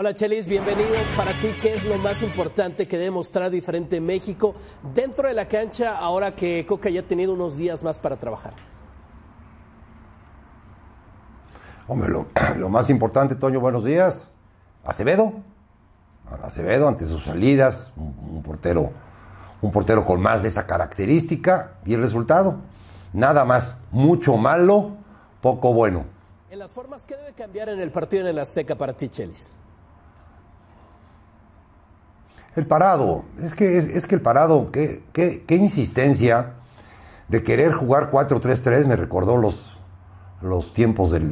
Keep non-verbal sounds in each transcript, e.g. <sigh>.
Hola Chelis, bienvenido. Para ti, ¿qué es lo más importante que debe mostrar diferente México dentro de la cancha ahora que Coca ya ha tenido unos días más para trabajar? Hombre, lo, <clears throat> más importante, Toño, buenos días. Acevedo. Acevedo, ante sus salidas, un, portero, un portero con más de esa característica y el resultado. Nada más, mucho malo, poco bueno. En las formas, ¿qué debe cambiar en el partido en el Azteca para ti, Chelis? El parado, es que, es, que el parado, qué, qué, insistencia de querer jugar 4-3-3, me recordó los, los tiempos del,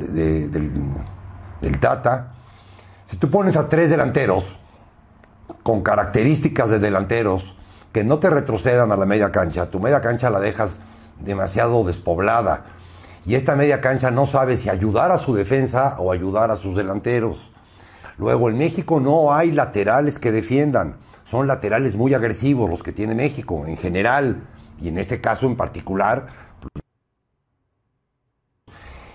del Tata. Si tú pones a tres delanteros con características de delanteros que no te retrocedan a la media cancha, tu media cancha la dejas demasiado despoblada. Y esta media cancha no sabe si ayudar a su defensa o ayudar a sus delanteros. Luego, en México no hay laterales que defiendan son laterales muy agresivos los que tiene México en general y en este caso en particular.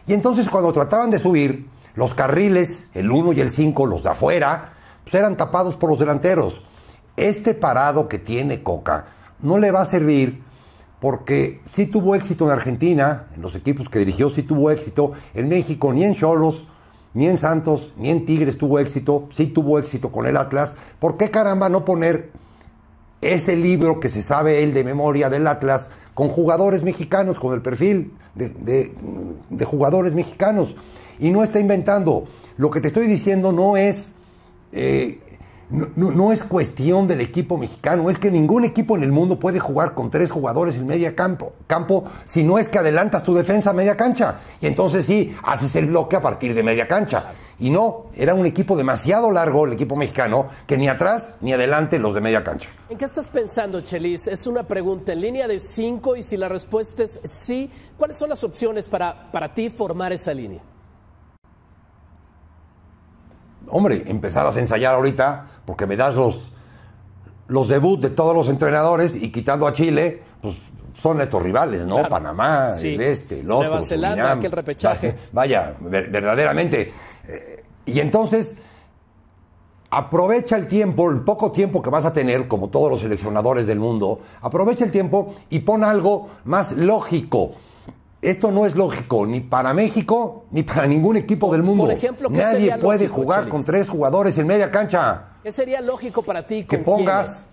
Y entonces cuando trataban de subir, los carriles, el 1 y el 5, los de afuera, pues eran tapados por los delanteros. Este parado que tiene Coca no le va a servir porque si tuvo éxito en Argentina, en los equipos que dirigió sí tuvo éxito, en México ni en Cholos ni en Santos, ni en Tigres tuvo éxito, sí tuvo éxito con el Atlas. ¿Por qué caramba no poner ese libro que se sabe él de memoria del Atlas con jugadores mexicanos, con el perfil de, jugadores mexicanos? Y no está inventando. Lo que te estoy diciendo no es eh, no, es cuestión del equipo mexicano, es que ningún equipo en el mundo puede jugar con tres jugadores en media campo, si no es que adelantas tu defensa a media cancha. Y entonces sí, haces el bloque a partir de media cancha. Y no, era un equipo demasiado largo el equipo mexicano, que ni atrás ni adelante los de media cancha. ¿En qué estás pensando, Chelis? Es una pregunta en línea de cinco y si la respuesta es sí, ¿cuáles son las opciones para ti formar esa línea? hombre, empezarás a ensayar ahorita, porque me das los, los debuts de todos los entrenadores y quitando a Chile, pues son estos rivales, ¿no? Panamá, el este, el Nueva Zelanda, repechaje. Vaya, verdaderamente. Eh, y entonces, aprovecha el tiempo, el poco tiempo que vas a tener, como todos los seleccionadores del mundo, aprovecha el tiempo y pon algo más lógico esto no es lógico, ni para México, ni para ningún equipo del mundo. Por ejemplo, ¿qué Nadie puede jugar con tres jugadores en media cancha. ¿Qué sería lógico para ti? Que pongas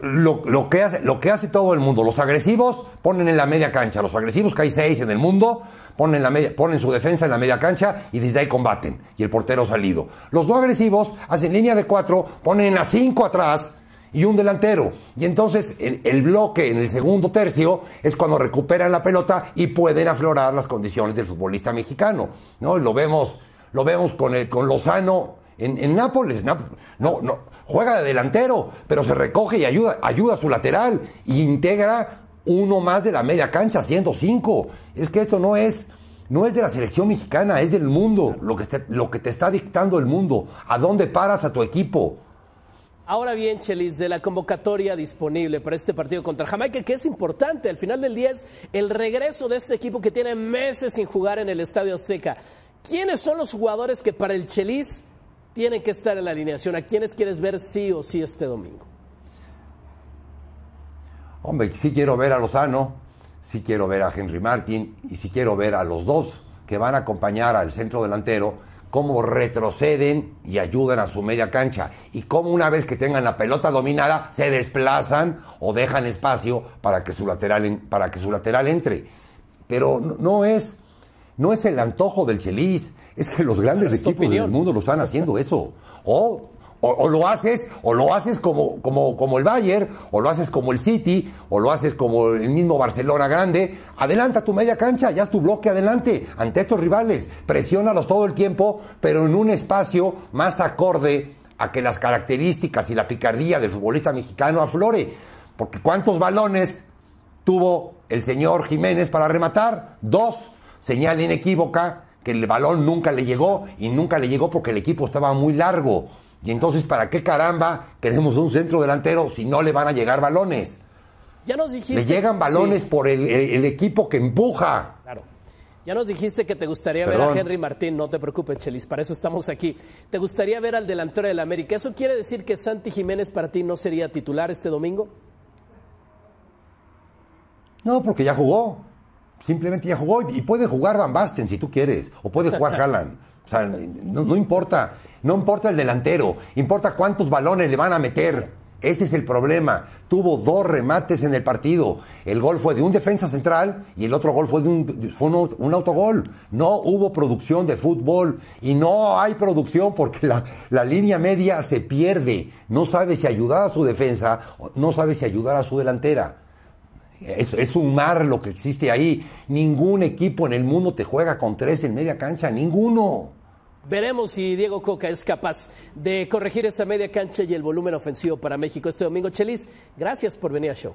lo, que hace, lo que hace todo el mundo. Los agresivos ponen en la media cancha. Los agresivos, que hay seis en el mundo, ponen, la ponen su defensa en la media cancha y desde ahí combaten. Y el portero ha salido. Los no agresivos hacen línea de cuatro, ponen a cinco atrás y un delantero. Y entonces el, bloque en el segundo tercio es cuando recuperan la pelota y pueden aflorar las condiciones del futbolista mexicano. ¿no? Lo vemos, lo vemos con, el, con Lozano en, en Nápoles. no, no, juega de delantero, pero se recoge y ayuda, ayuda a su lateral y integra uno más de la media cancha, siendo cinco. Es que esto no es no es de la selección mexicana, es del mundo, lo que, te, lo que te está dictando el mundo, a dónde paras a tu equipo, Ahora bien, Chelis, de la convocatoria disponible para este partido contra Jamaica, que es importante, al final del día es el regreso de este equipo que tiene meses sin jugar en el Estadio Azteca. ¿Quiénes son los jugadores que para el Chelis tienen que estar en la alineación? ¿A quiénes quieres ver sí o sí este domingo? Hombre, sí quiero ver a Lozano, sí quiero ver a Henry Martin y sí quiero ver a los dos que van a acompañar al centro delantero cómo retroceden y ayudan a su media cancha y cómo una vez que tengan la pelota dominada se desplazan o dejan espacio para que su lateral, para que su lateral entre. Pero no es, no es el antojo del Chelis, es que los grandes equipos del mundo lo están haciendo eso. O o, lo haces, o lo haces como, como, como el Bayern, o lo haces como el City, o lo haces como el mismo Barcelona grande. Adelanta tu media cancha, ya es tu bloque adelante, ante estos rivales. Presiónalos todo el tiempo, pero en un espacio más acorde a que las características y la picardía del futbolista mexicano aflore. Porque ¿cuántos balones tuvo el señor Jiménez para rematar? Dos. Señal inequívoca que el balón nunca le llegó y nunca le llegó porque el equipo estaba muy largo. Y entonces, ¿para qué caramba queremos un centro delantero si no le van a llegar balones? Ya nos dijiste. Le llegan balones por el, equipo que empuja. Claro. Ya nos dijiste que te gustaría ver a Henry Martín. No te preocupes, Chelis, para eso estamos aquí. Te gustaría ver al delantero del América. ¿Eso quiere decir que Santi Jiménez para ti no sería titular este domingo? No, porque ya jugó. Simplemente ya jugó. Y puede jugar Van Basten si tú quieres. O puede jugar <laughs> Haaland. O sea, no importa. No importa el delantero, importa cuántos balones le van a meter. Ese es el problema. Tuvo dos remates en el partido. El gol fue de un defensa central y el otro gol fue de un, autogol. No hubo producción de fútbol y no hay producción porque la, línea media se pierde. No sabe si ayudar a su defensa, no sabe si ayudar a su delantera. es un mar lo que existe ahí. Ningún equipo en el mundo te juega con tres en media cancha. Ninguno. Veremos si Diego Coca es capaz de corregir esa media cancha y el volumen ofensivo para México este domingo. Chelis, gracias por venir a show.